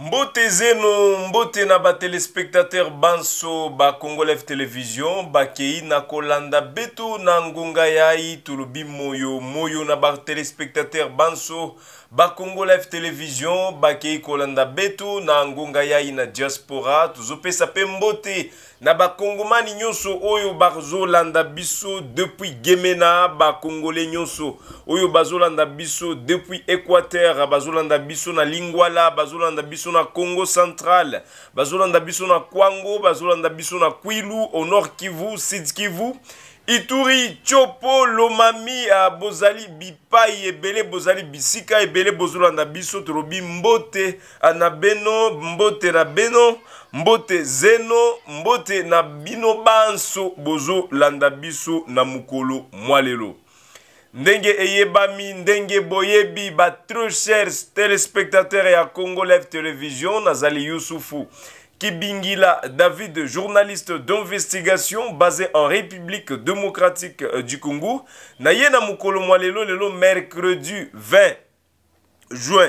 mbote zeno mbote na batelespectateur banso bakongola f televizion bakei na kolanda beto na ngonga ya ai tolobi moyo moyo na batelespectateur banso bakongo live television bakei kolanda betu na ngonga yai na diaspora tozopesa mpe mbote na bakongomani nyonso oyo bazolanda biso depuis gemena bakongole nyonso oyo bazolanda biso depuis équateur bazolanda biso na lingwala bazolanda biso na congo central bazolanda biso na kwango bazolanda biso na kwilu au nord kivu sud kivu ituri tiopo lomami ya ah, bozali bipai ebele bozali bisika ebele bozolanda biso tolobi mbote ah, na beno mbote na beno mbote zeno mbote na bino banso bozolanda biso na mokolo mwa lelo ndenge eyebami ndenge boyebi batrue chers telespectateur ya congo live television nazali yusufu Kibingila David, journaliste d'investigation basé en République démocratique euh, du Congo. Nayena Mukolo Mwalelo, lelo mercredi 20 juin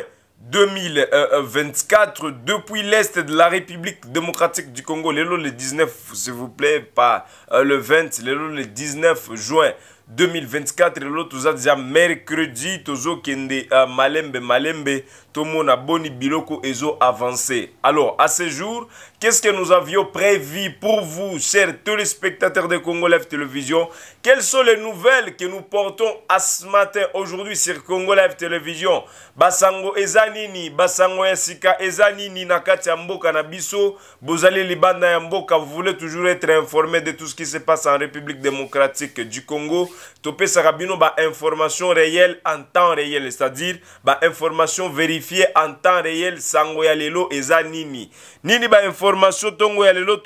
2024 euh, euh, depuis l'est de la République démocratique du Congo. Lelo le 19, s'il vous plaît, pas le 20, le 19 juin 2024. Lélo, tout mercredi, toujours kende malembe malembe, tout a boni biloko ezo avancé Alors, à ce jour, qu'est-ce que nous avions prévu pour vous, chers téléspectateurs de Congo Live Télévision Quelles sont les nouvelles que nous portons à ce matin, aujourd'hui, sur Congo Live Télévision Basango ezanini, basango yasika ezanini, nakati mboka na biso, bozali libanda ya vous voulez toujours être informé de tout ce qui se passe en République démocratique du Congo. Topé Sarabino, information réelle en temps réel, c'est-à-dire, bah, information vérifiée en temps réel sango ya lelo eza nini nini information ntongo ya lelo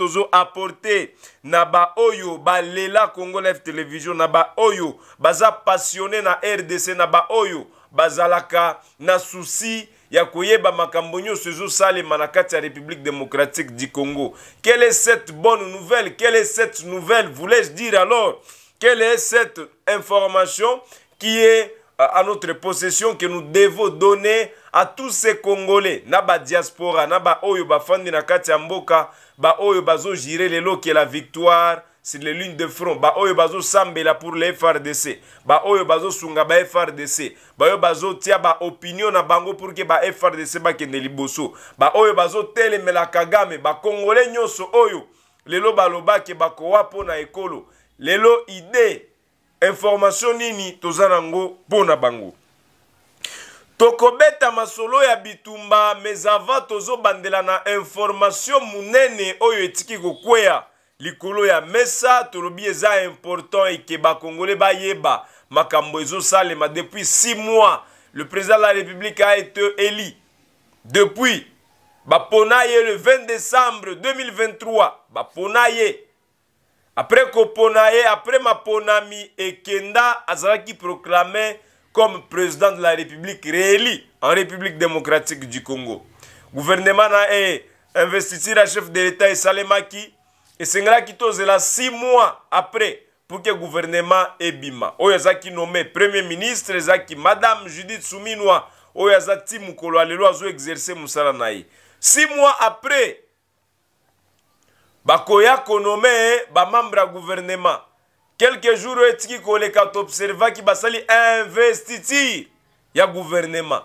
Naba naba Ba Lela congo live television naba Oyo, baza passionné na rdc na oyo, bazalaka na souci ya koyeba makambo nyonso ezosalema sale, Manakati ya république démocratique du congo quelle est cette bonne nouvelle quelle est cette nouvelle voulais-je dire alors quelle est cette information qui est à notre possession que nous devons donner à tous ces Congolais, na ba diaspora, na ba oyo ba fandi na kati ya mboka, ba oyo bazo gérer lelo que la victoire sur les lignes de front, ba oyo bazo sambela pour les FRDC, ba oyo bazo sunga ba FRDC, ba oyo bazo tia ba opinion na bango pour que ba FRDC ba kende liboso, ba oyo bazo telemela Kagame, ba Congolais nyoso oyo lelo balobaki bakowa mpo na ekolo lelo idée information nini toza nango mpo na bango tokobeta masolo ya bitumba mais avant tozobandela na information monene oyo etiki kokweya likolo ya mesa tolobi eza important eke bakongole bayeba makambo ezosalema depuis 6 mois le président de la république a été élu depuis bapona ye le 20 décembre 2023 bapona ye après Koponae, après maponami ekenda qui proclamé comme président de la république rééli en république démocratique du congo gouvernement a e, investi la chef de l'état et Sengra est là six mois après pour que le gouvernement ebima oyazaki azalaki nommé premier ministre Zaki madame judith Souminwa, Oyazaki Mukolo, ti mokolo azo exerce Moussala mois après bakoya konome bamembre ya guvernema quelque jour oyo etiki koleka toobservaki basali investiture ya guvernema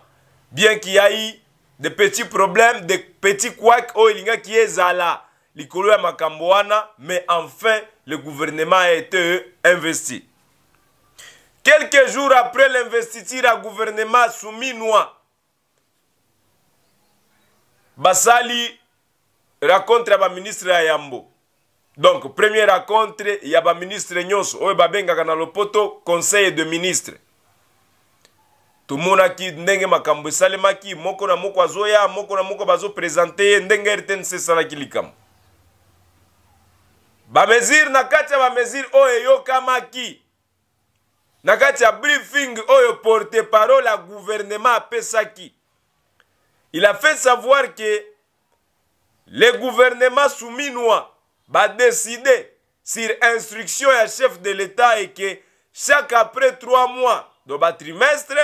bien kiyai de petit problème de petit quak oyo elingaki ezala likolo ya makambo wana mais enfin le gouvernement a été investi quelques jours après l'investiture ya gouvernement souminwa basali rencontre ya baministre ya yambo donc premier rencontre ya baministre nyonso oyo babengaka na lopoto conseil de ministre tomonaki ndenge makambo esalemaki moko na moko azoya moko na moko bazopresente ye ndenge rtnc esalaki likambo bamesire na kati ya bamesire oyo eyokamaki na kati ya briefing oyo porte parole ya gouvernement apesaki il a fait savoir que Le gouvernement souminois va décider sur instruction à chef de l'État et que chaque après trois mois de bas trimestre,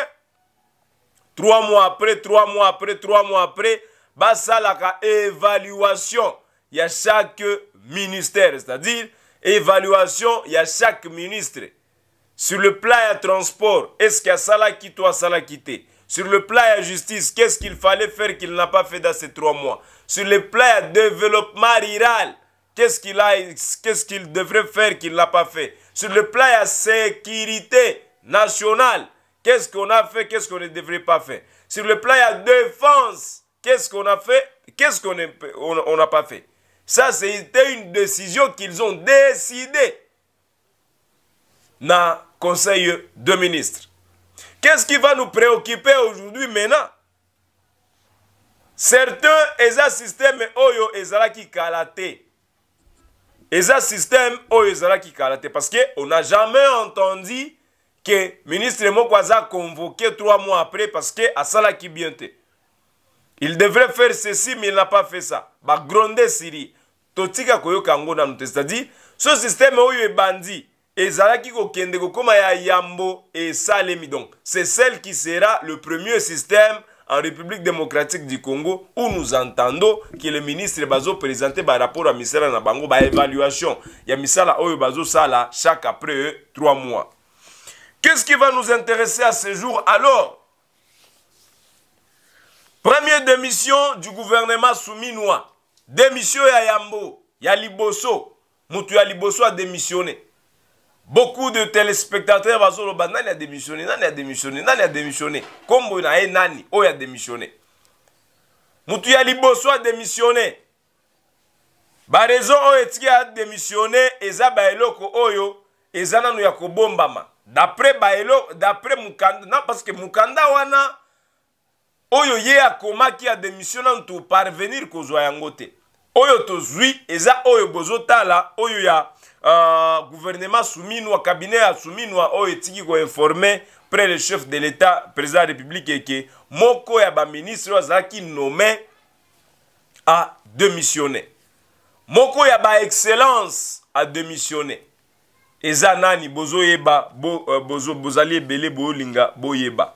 trois mois après, trois mois après, trois mois après, va évaluation il y a chaque ministère, c'est-à-dire évaluation il y a chaque ministre. Sur le plan de transport, est-ce qu'il y a ça là qui toi, ça là qui sur le plan à justice, qu'est-ce qu'il fallait faire qu'il n'a pas fait dans ces trois mois Sur le plan de développement rural, qu'est-ce qu'il qu'est-ce qu'il devrait faire qu'il n'a pas fait Sur le plan à sécurité nationale, qu'est-ce qu'on a fait, qu'est-ce qu'on ne devrait pas faire Sur le plan à défense, qu'est-ce qu'on a fait, qu'est-ce qu'on n'a pas fait Ça, c'était une décision qu'ils ont décidée dans le Conseil de ministres. Qu'est-ce qui va nous préoccuper aujourd'hui maintenant Certains un système oyo Ils ont un système oyo qui calaté. parce qu'on n'a jamais entendu que le ministre Mokwaza a convoqué trois mois après parce que asalaki bien bientôt, Il devrait faire ceci mais il n'a pas fait ça. Ba gronder Syrie. Totika koyoka ngo nanu c'est-à-dire ce système oyo bandit ezalaki kende koma ya yambo salemi donc c'est celle qui sera le premier système en république démocratique du congo où nous entendons que le ministre par rapport à misala na bango évaluation. ya misala oyo sala chaque après trois mois qu'est ce qui va nous intéresser à ce jour alors première démission du gouvernement souminois démission ya yambo ya liboso Moutou ya a démissionné beaucoup de téléspectateurs bazoloba nani a démissionné nani a démissionné nani a démissionné nkombo na ye nani oyo adémissionné mutu ya liboso adémissionné barezo oyo etiki adémissionné eza baeloko oyo eza nanu ya kobombama d'après baelo d'après mukanda na parce que mukanda wana oyo ye akomaki adémission nanu toparvenir kozwa yango te oyo tozwi eza oyo bozotala oyo ya uh, gouvernement suminwa cabinet ya suminwa oyo etiki koinforme près le chef de l'état président ya république eke moko ya baministre oyo azalaki nome a démissionné moko ya baexcellence a démissionné eza nani bozoyeba bo, uh, bozo, bozali ebele boyolinga boyeba bo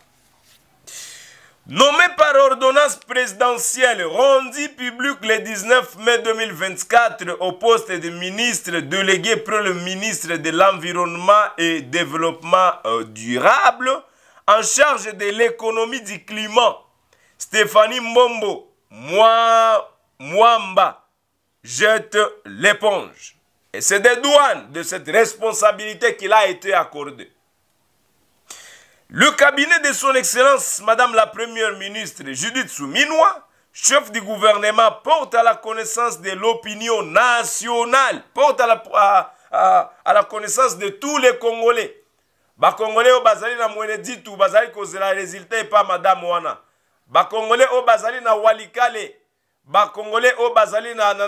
nommé par ordonnance présidentielle, rendu public le 19 mai 2024 au poste de ministre délégué pour le ministre de l'Environnement et Développement euh, durable, en charge de l'économie du climat, Stéphanie Mbombo, moi, Mwamba, jette l'éponge. Et c'est des douanes de cette responsabilité qu'il a été accordée. Le cabinet de son Excellence, Madame la Première ministre Judith Souminoua, chef du gouvernement, porte à la connaissance de l'opinion nationale, porte à la, à, à, la, connaissance de tous les Congolais. Les Congolais au Bazali na tout Bazali kozela résultat et pas Madame Wana. Les Congolais au Bazali na Walikale, les Congolais au Bazali na, na,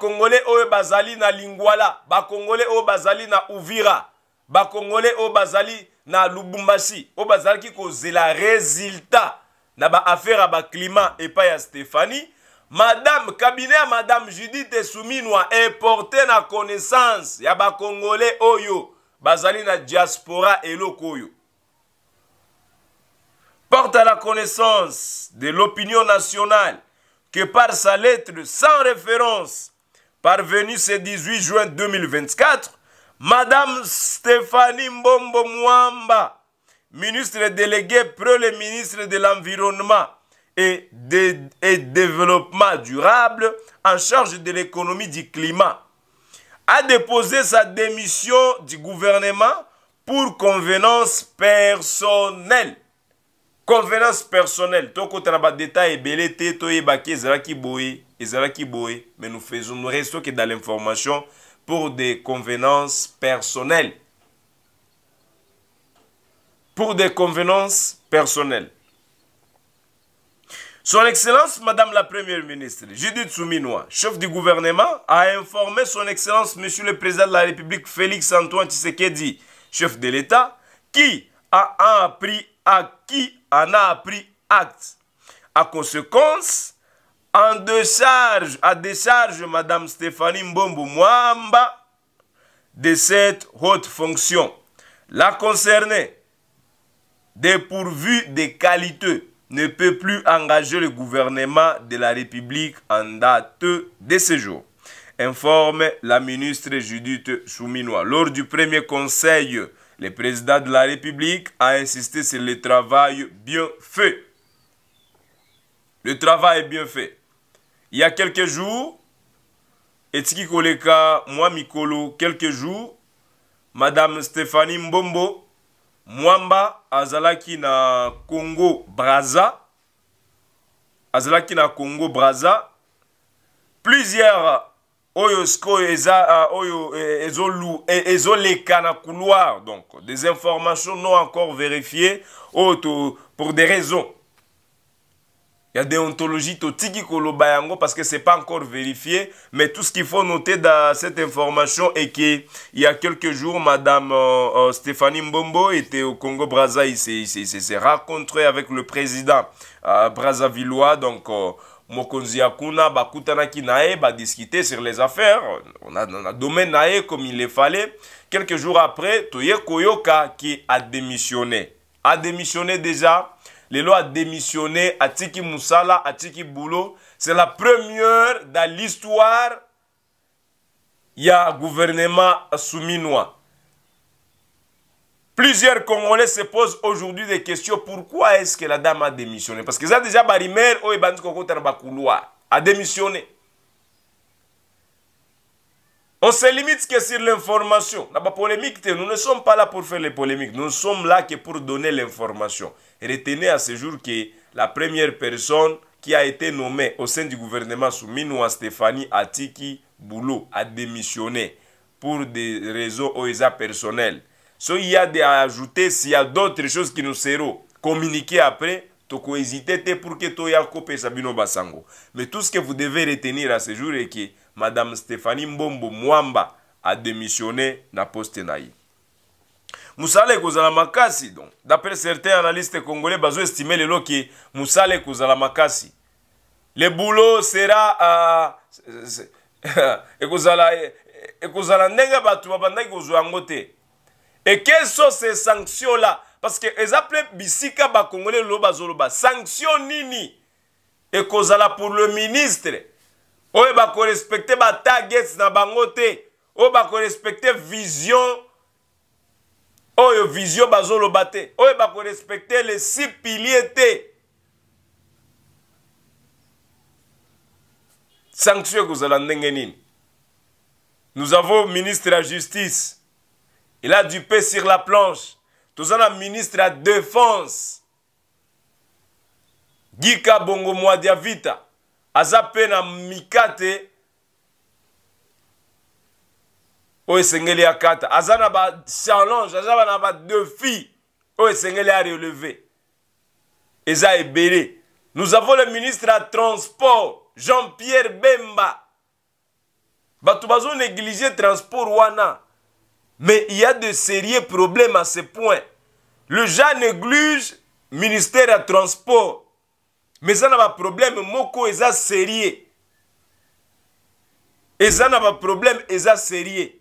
Congolais au Bazali na Lingwala, les Congolais au Bazali na Ouvira. bakongole oyo bazali na lubumbasi oyo bazalaki kozela resultat na baaffaire ya baclimat epai ya stéphanie madame kabine ya madame judith esuminwa eporte na connaissance ya bakongole oyo bazali na diaspora eloko oyo porte à la connaissance de l'opinion nationale que par sa lettre sans référence parvenue ce 18 juin 2024, Madame Stéphanie Mbombo Mwamba, ministre déléguée pour le ministre de l'Environnement et, Développement durable en charge de l'économie du climat, a déposé sa démission du gouvernement pour convenance personnelle. Convenance personnelle. Toko détail belé mais nous faisons nous restons que dans l'information pour des convenances personnelles. Pour des convenances personnelles. Son Excellence, Madame la Première ministre, Judith Souminois, chef du gouvernement, a informé Son Excellence, Monsieur le Président de la République, Félix Antoine Tshisekedi, chef de l'État, qui a appris à qui en a appris acte. À conséquence, en décharge, à décharge Madame Stéphanie Mbombo Mwamba de cette haute fonction. La concernée, dépourvue des qualités, ne peut plus engager le gouvernement de la République en date de ce jour, informe la ministre Judith Souminois. Lors du premier conseil, le président de la République a insisté sur le travail bien fait. Le travail bien fait il y a quelques jours, Etiki Koleka, moi Mikolo, quelques jours, Madame Stéphanie Mbombo, Mwamba, Azalaki na Congo Braza, Azalaki na Congo Braza, plusieurs Oyosko et Oyo, ah, e, Ezolou, Ezoleka na couloir, donc des informations non encore vérifiées, pour des raisons il y a déontologie totiki kolobayango parce que c'est pas encore vérifié. Mais tout ce qu'il faut noter dans cette information est qu'il y a quelques jours, Madame euh, euh, Stéphanie Mbombo était au Congo Brazza. Il s'est rencontré avec le président euh, Brazzavillois. Donc, mokonzi Akuna, bakutanaki Nae, discuter sur les affaires On a un domaine comme il le fallait quelques jours après toye koyoka qui a démissionné a démissionné déjà les à Tiki Moussala, à Tiki boulot c'est la première dans l'histoire y il un gouvernement souminois Plusieurs Congolais se posent aujourd'hui des questions. Pourquoi est-ce que la dame a démissionné Parce que ça déjà, Barimer, Oebanzi oh, a démissionné. On se limite que sur l'information. La polémique, nous ne sommes pas là pour faire les polémiques. Nous sommes là que pour donner l'information. Retenez à ce jour que la première personne qui a été nommée au sein du gouvernement sous à Stéphanie Atiki Boulot a démissionné pour des raisons OESA personnelles. Ce qu'il y a à ajouter, s'il y a d'autres choses qui nous seront communiquées après, peux hésiter pour que aies copé Sabino Basango. Mais tout ce que vous devez retenir à ce jour est que Madame Stéphanie Mbombo Mwamba a démissionné na poste naï. ye. Moussala makasi donc d'après certains analystes congolais bazo estimer le loki ekozala makasi. Le boulot sera euh, ekozala ekozala Batuwa bato babandaki kozwa yango Et quelles sont ces sanctions là parce que eza appellent bisika lo sanctions ba sanctions nini ekozala pour le ministre oyo bakorespecte batargets na bango te oyo bakorespecte vision oyo vision bazoloba te oyo bakorespecte les six piliers te sanction ekozala ndenge nini nous avons ministre ya justice il a du pain sur la planche toza na ministre ya défense gika bongo mwadiavita aza mpe na mikate oyo esengeli akata aza na bachallenge aza na badefi oyo esengeli areleve eza ebele nous avons le ministre ya transport jean-pierre bemba bato bazonéglige transport wana mais il y a de sérieux problèmes à ce point le jean néglige ministère ya transport me eza na baproblème moko eza serie eza na baproblème eza serie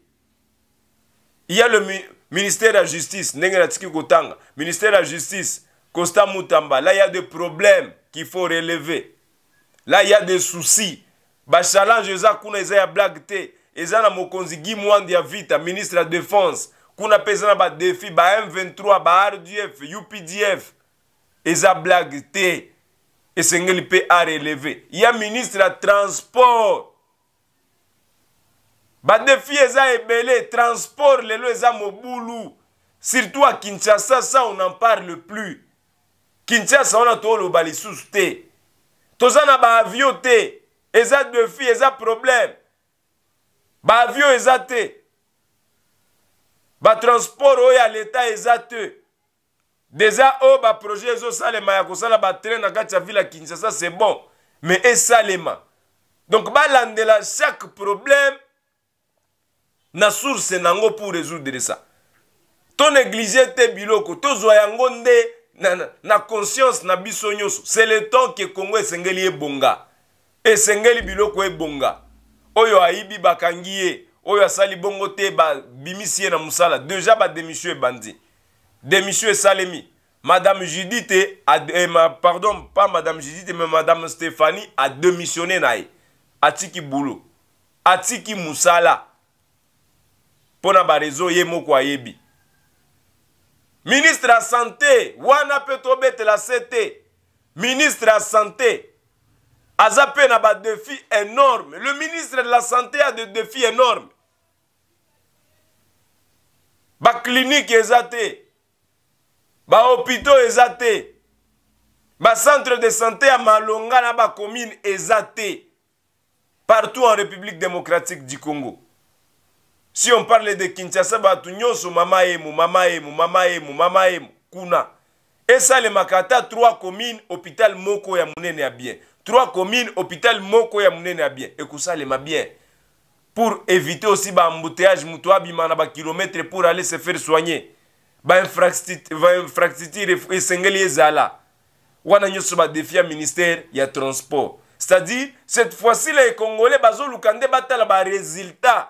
ya le mi ministère ya justice ndenge natiki kotanga ministère ya justice costa mutamba là il y a des problèmes qu'il faut relever là il y a des soucis bachallenge eza kuna eza ya blague te eza na mokonzi gi mwandi ya vita ministre ya défense kuna mpe eza na badefi ba m23 ba rdf updf eza blague te esengeli mpe areleve ya ministre ya transport badefi eza ebele transport lelo eza mobulu surtout à kinshasa ça on n'en parle plus kinshasa wana tooloba lisusu te toza na baavio te eza defi eza problème baavio eza te batransport oyo ya leta eza te deja oyo oh, baprojet ezosalema ya kosala batrain na kati ya ville ya kinshasa c'est bon mais esalema donc balandela chaque problème na source nango pour résoudre ça tonéglise te biloko tozwa yango nde na, na, na conscience na biso nyonso c'est le temps ke kongo esengeli ebonga esengeli biloko ebonga oyo ayibi bakangi ye oyo asali bongo te babimisi ye na mosala deja badémission ebandi démission Salemi. Madame Judith, a, eh, ma, pardon, pas Madame Judith, mais Madame Stéphanie a démissionné nae. Atiki boulot. Atiki musala. Pona ba réseau ye moko ayebi. Ministre ya santé, wana pe tobetela sete. Ministre ya santé, aza pe na ba défi énorme. Le ministre de la santé a des défis énormes. Ba clinique eza te. bahôpitaux eza te bacentre de santé ya malonga na bacommune eza te partout en république démocratique du congo si on parle de kinshasa bato nyonso mama emu mama emu mama emu mama emu kuna esalemaka ata 3 commune hôpital moko ya monene ya bien 3 commune hôpital moko ya monene ya bien ekosalema bien pour éviter aussi baembouteillage moto abima na bakilometre pour aller se faire soigner bainfrastructure esengeli ezala wana nyonso badefia ministère ya transport c'est-à-dire cette fois-ci les congolais bazoluka nde batala baresultat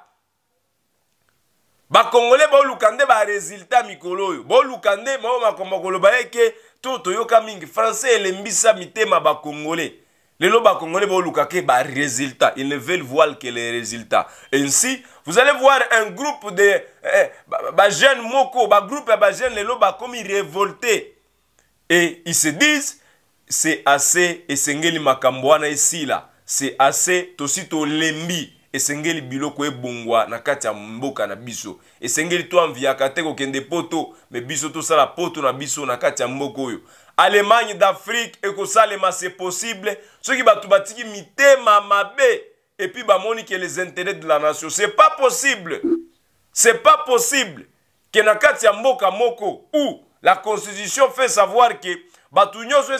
bakongole boluka nde baresultat mikolo oyo boluka nde bao makambo koloba ye ke to toyoka mingi francais elembisa mitema bakongole lelo bakongolais boluka ke barésultat ils ne veulent voir que les résultats ainsi vous allez voir un groupe de eh, bajeune eh, ba moko bagroupe ya bajeune lelo bakomi révolté et ils se disent c'est assez esengeli makambo wana esila c'est assez tosi tolembi esengeli biloko ebongwa na kati ya mboka na biso esengeli toanviaka te kokende poto me biso tosala poto na biso na kati ya mboka oyo allemagne d'afrique que et ça, c'est possible qui soki mité mama et puis puis bamoni que les intérêts de la nation c'est pas possible c'est pas possible que na kati moko ou la constitution fait savoir que ke la nyonso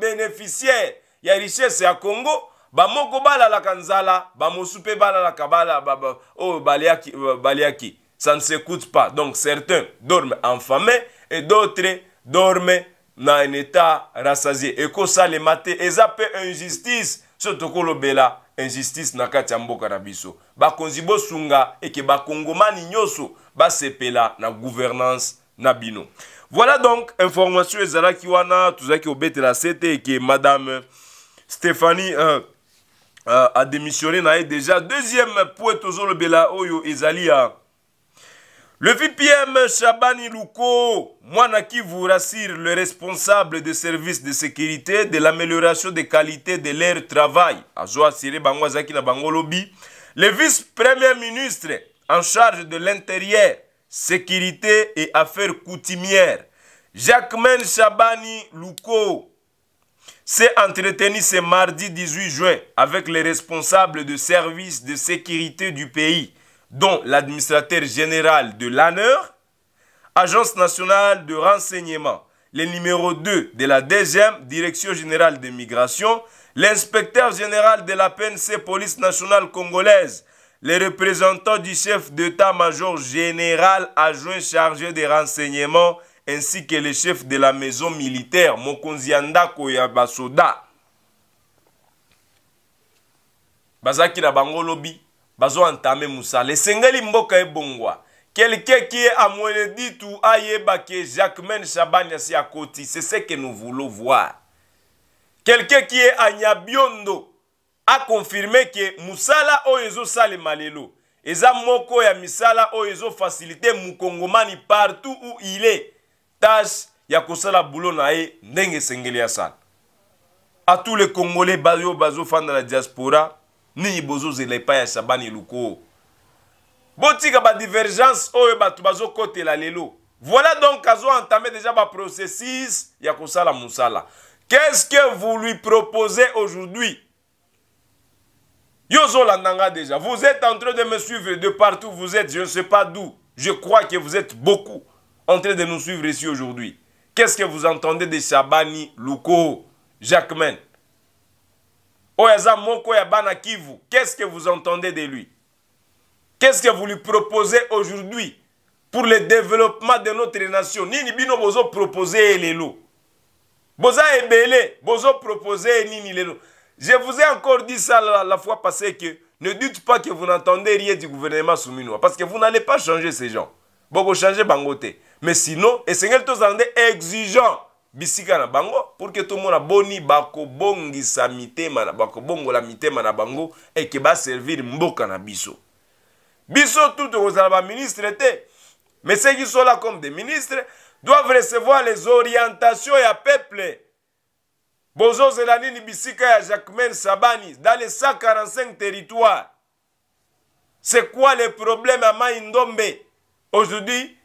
bénéficiaires il y a richesse à congo bamoko balalaka la Kanzala, mpe kabala bala, ba oyo oh, baliaki euh, baliaki ça ne s'écoute pas donc certains dorment en famille et d'autres dorment na un état rassasié ekosalema te eza mpe injustice so tokolobela injustice na kati ya mboka na biso bakonzi bosunga eke bakongomani nyonso basepela na gouvernance na bino voilà donc information ezalaki wana tozalaki kobetela se te eke madame stéphanie euh, euh, adémissionné na ye déjà deuxième point tozolobela oyo ezali ya euh, Le VPM Shabani Louko, qui vous rassure le responsable des services de sécurité de l'amélioration des qualités de l'air travail, na le vice-premier ministre en charge de l'intérieur, sécurité et affaires coutumières, Jacquemin Shabani Louko, s'est entretenu ce mardi 18 juin avec les responsables de services de sécurité du pays dont l'administrateur général de l'ANER, Agence nationale de renseignement, le numéro 2 de la deuxième Direction générale de migration, l'inspecteur général de la PNC Police nationale congolaise, les représentants du chef d'état-major général adjoint chargé des renseignements, ainsi que le chef de la maison militaire, Mokonzianda Koyabasoda. Bazaki na bango bazo entame mosala esengeli mboka ebongwa quelqu'un qui est amoyé dit tout ayeba ke jacmain shabani asi akoti c'est ce que nous voulons voir quelqu'un qui est anyabiondo akonfirme ke mosala oyo ezosalema lelo eza moko ya misala oyo ezofasilite mokongomani partout où il est tâche ya kosala bulo na ye ndenge esengeli asala a tous les congolais bayo bazofanda na diaspora nini zele pa ya shabani luko botika badivergence oyo kote la lelo voilà donc entame déjà processis ya sala mousala. qu'est-ce que vous lui proposez aujourd'hui yo la déjà vous êtes en train de me suivre de partout vous êtes je ne sais pas d'où je crois que vous êtes beaucoup en train de nous suivre ici aujourd'hui qu'est-ce que vous entendez de shabani luko Jacquemin? Oh, qu'est-ce que vous entendez de lui qu'est-ce que vous lui proposez aujourd'hui pour le développement de notre nation nini je vous ai encore dit ça la, fois passée que ne dites pas que vous n'entendez rien du gouvernement souminois parce que vous n'allez pas changer ces gens Bogo changer bango mais sinon et est exigeant bisika na bango pour ke tomona boni bakobongisa mitema na bakobongola mitema na bango eke baservir mboka na biso biso tu tokozala baministre te mais ceux qui sont là comme des ministres doivent recevoir les orientations ya peuple bozozela nini bisika ya jacmain sabani dans les 145 territoires c'est quoi le problème ya mai ndombe aujourd'hui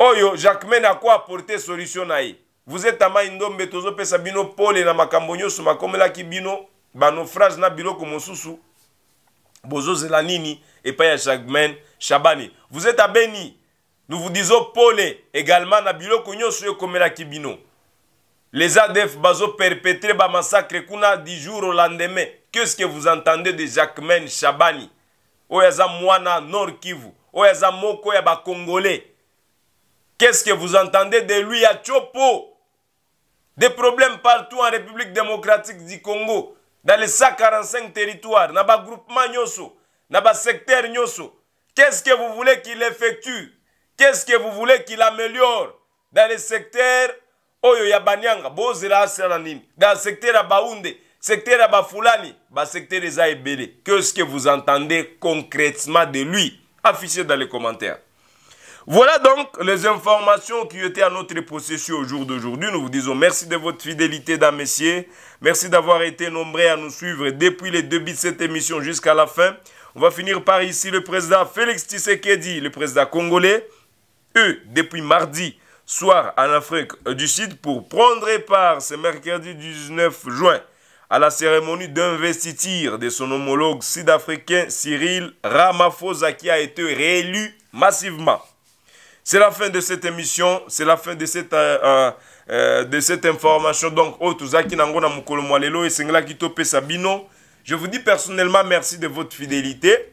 oyo jacmain akoaporte solution na ye vous êtes ama indombe tozopesa bino pole na makambo Makomela Kibino, bino banofrage na biloko mosusu Bozo nini paya ya jacmain shabani vous êtes abeni nous vous disons pole également na biloko komela Kibino. bino les Bazo, ba massacre kuna 10 jours au lendemain qu'est-ce que vous entendez de jacmain shabani Oyaza mwana nord kivu oyo moko ya Congolais? qu'est-ce que vous entendez de lui à chopo des problèmes partout en République démocratique du Congo, dans les 145 territoires, dans le groupe Nyoso, dans le secteur Nyoso. Qu'est-ce que vous voulez qu'il effectue Qu'est-ce que vous voulez qu'il améliore dans le secteur Oyo Bozela dans le secteur Abaoundé, secteur Abafulani, le secteur Qu'est-ce que vous entendez concrètement de lui Affichez dans les commentaires. Voilà donc les informations qui étaient à notre processus au jour d'aujourd'hui. Nous vous disons merci de votre fidélité et messieurs. Merci d'avoir été nombreux à nous suivre depuis les débuts de cette émission jusqu'à la fin. On va finir par ici le président Félix Tshisekedi, le président congolais. Eux, depuis mardi soir en Afrique du Sud, pour prendre part ce mercredi 19 juin à la cérémonie d'investiture de son homologue sud-africain Cyril Ramaphosa qui a été réélu massivement. C'est la fin de cette émission, c'est la fin de cette, euh, euh, euh, de cette information. Donc, oh, je vous dis personnellement merci de votre fidélité.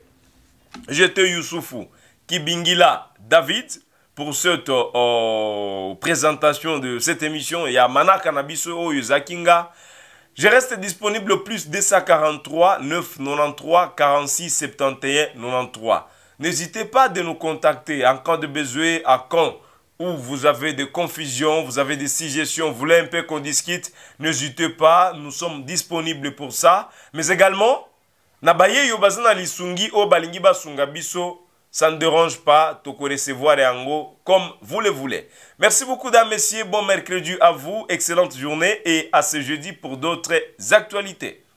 J'étais Youssoufou Kibingila David pour cette présentation de cette émission. Il y a Mana Kanabiso oh, Je reste disponible plus 243 993 46 71 93. N'hésitez pas de nous contacter en cas de besoin à quand où vous avez des confusions, vous avez des suggestions, vous voulez un peu qu'on discute, n'hésitez pas, nous sommes disponibles pour ça. Mais également, nabaye Yobazana lisungi ça ne dérange pas, toko recevoir comme vous le voulez. Merci beaucoup dames, messieurs, bon mercredi à vous, excellente journée et à ce jeudi pour d'autres actualités.